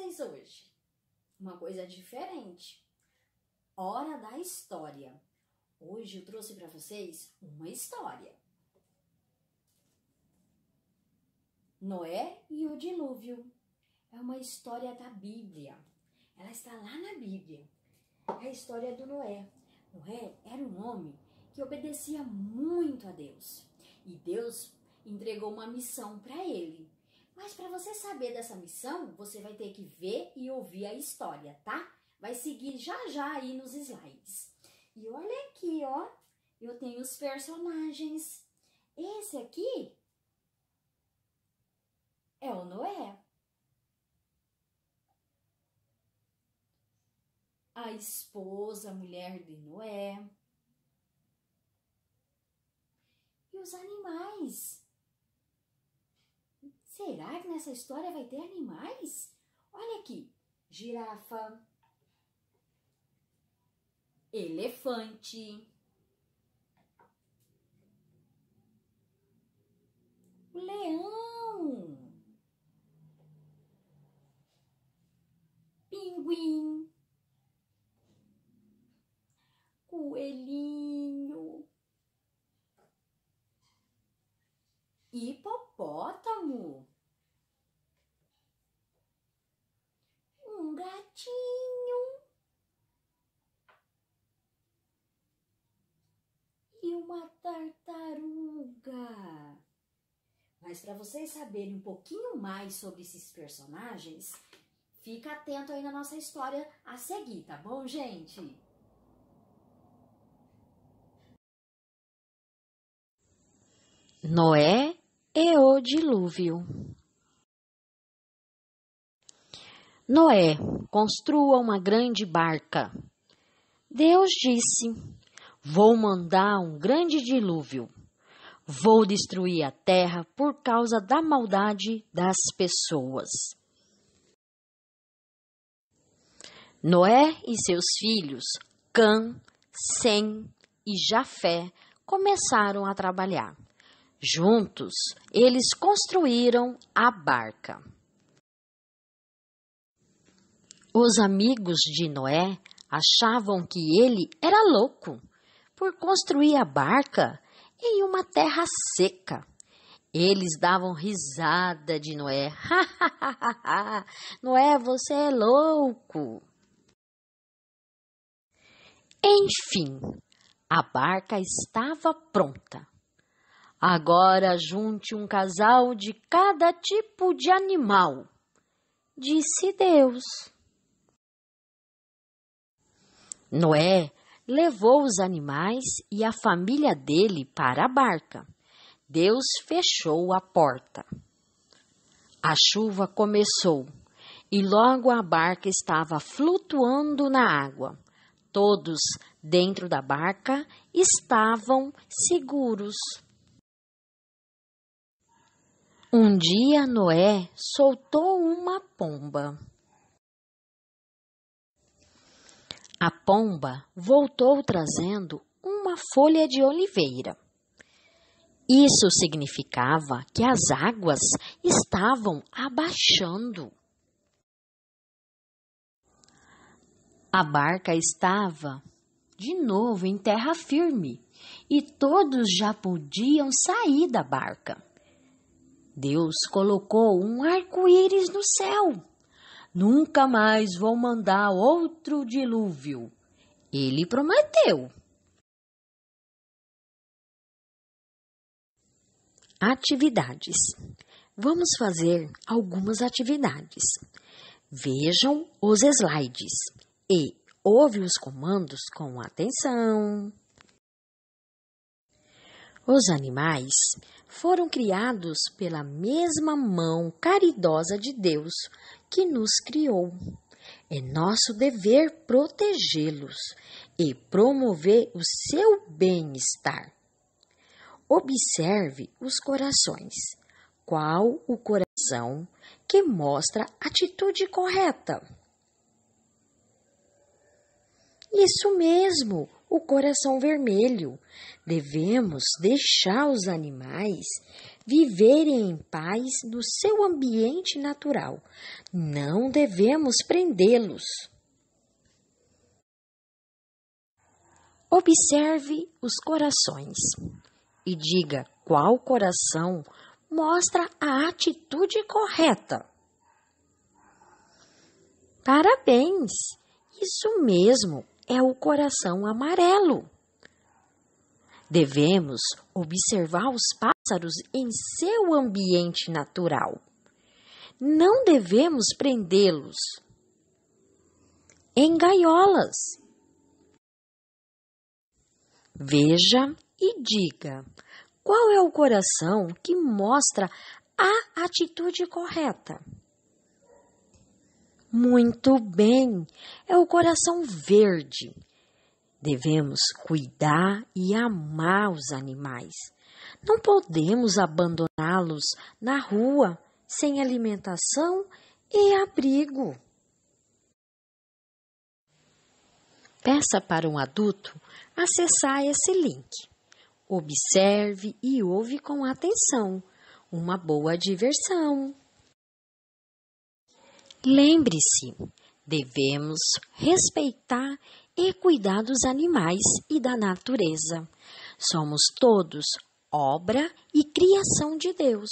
vocês hoje uma coisa diferente. Hora da história. Hoje eu trouxe para vocês uma história. Noé e o dilúvio. É uma história da Bíblia. Ela está lá na Bíblia. É a história do Noé. Noé era um homem que obedecia muito a Deus. E Deus entregou uma missão para ele mas para você saber dessa missão, você vai ter que ver e ouvir a história, tá? Vai seguir já já aí nos slides. E olha aqui, ó, eu tenho os personagens. Esse aqui é o Noé. A esposa, a mulher de Noé. E os animais. Será que nessa história vai ter animais? Olha aqui: girafa, elefante, leão, pinguim, coelhinho. gatinho e uma tartaruga. Mas para vocês saberem um pouquinho mais sobre esses personagens, fica atento aí na nossa história a seguir, tá bom, gente? Noé e o dilúvio. Noé, construa uma grande barca. Deus disse: Vou mandar um grande dilúvio. Vou destruir a terra por causa da maldade das pessoas. Noé e seus filhos, Cã, Sem e Jafé, começaram a trabalhar. Juntos, eles construíram a barca. Os amigos de Noé achavam que ele era louco por construir a barca em uma terra seca. Eles davam risada de Noé. Noé, você é louco. Enfim, a barca estava pronta. Agora junte um casal de cada tipo de animal, disse Deus. Noé levou os animais e a família dele para a barca. Deus fechou a porta. A chuva começou e logo a barca estava flutuando na água. Todos dentro da barca estavam seguros. Um dia Noé soltou uma pomba. A pomba voltou trazendo uma folha de oliveira. Isso significava que as águas estavam abaixando. A barca estava de novo em terra firme e todos já podiam sair da barca. Deus colocou um arco-íris no céu Nunca mais vou mandar outro dilúvio. Ele prometeu. Atividades. Vamos fazer algumas atividades. Vejam os slides e ouve os comandos com atenção. Os animais foram criados pela mesma mão caridosa de Deus que nos criou. É nosso dever protegê-los e promover o seu bem-estar. Observe os corações. Qual o coração que mostra atitude correta? Isso mesmo! o coração vermelho. Devemos deixar os animais viverem em paz no seu ambiente natural. Não devemos prendê-los. Observe os corações e diga qual coração mostra a atitude correta. Parabéns! Isso mesmo, é o coração amarelo. Devemos observar os pássaros em seu ambiente natural. Não devemos prendê-los em gaiolas. Veja e diga qual é o coração que mostra a atitude correta. Muito bem, é o coração verde. Devemos cuidar e amar os animais. Não podemos abandoná-los na rua sem alimentação e abrigo. Peça para um adulto acessar esse link. Observe e ouve com atenção. Uma boa diversão! Lembre-se, devemos respeitar e cuidar dos animais e da natureza. Somos todos obra e criação de Deus.